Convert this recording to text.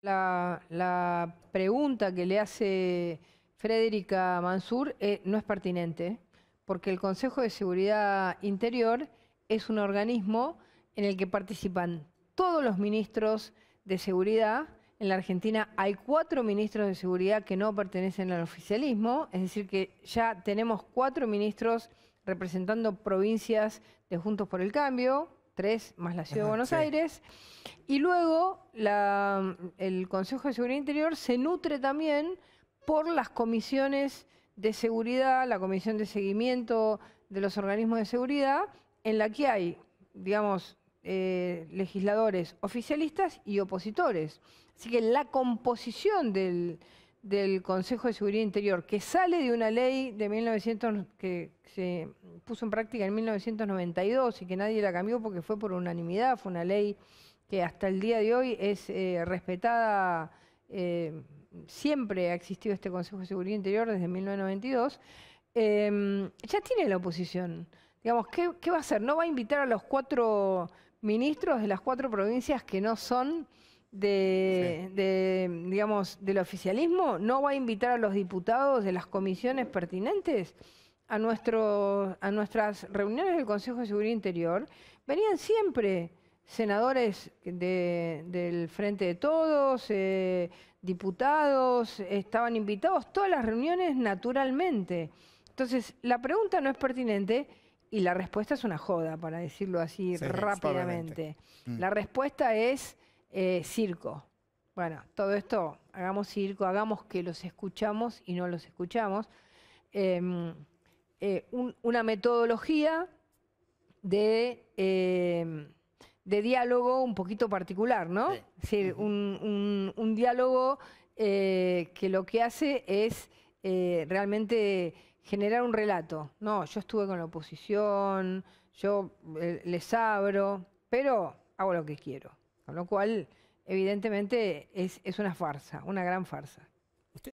La, pregunta que le hace Frederica Mansur eh, no es pertinente, porque el Consejo de Seguridad Interior es un organismo en el que participan todos los ministros de seguridad. En la Argentina hay cuatro ministros de seguridad que no pertenecen al oficialismo, es decir, que ya tenemos cuatro ministros representando provincias de Juntos por el Cambio, tres más la Ciudad de Buenos Aires. Y luego el Consejo de Seguridad Interior se nutre también por las comisiones de seguridad, la comisión de seguimiento de los organismos de seguridad, en la que hay, digamos, eh, legisladores oficialistas y opositores. Así que la composición del, del Consejo de Seguridad Interior, que sale de una ley de 1900 que se puso en práctica en 1992 y que nadie la cambió porque fue por unanimidad, fue una ley que hasta el día de hoy es eh, respetada, eh, siempre ha existido este Consejo de Seguridad Interior desde 1992, em, ya tiene la oposición. Digamos, ¿qué, ¿qué va a hacer? ¿No va a invitar a los cuatro ministros de las cuatro provincias que no son de, digamos, del oficialismo no va a invitar a los diputados de las comisiones pertinentes a, a nuestras reuniones del Consejo de Seguridad Interior. Venían siempre senadores del Frente de Todos, eh, diputados, estaban invitados todas las reuniones naturalmente. Entonces, la pregunta no es pertinente y la respuesta es una joda, para decirlo así rápidamente. Mm. La respuesta es eh, circo. Bueno, todo esto, hagamos circo, hagamos que los escuchamos y no los escuchamos. Em, eh, una metodología de em, de diálogo un poquito particular, ¿no? Es decir, un, un, diálogo eh, que lo que hace es realmente generar un relato. No, yo estuve con la oposición, yo les abro, pero hago lo que quiero. Con lo cual, evidentemente, es, es una farsa, una gran farsa.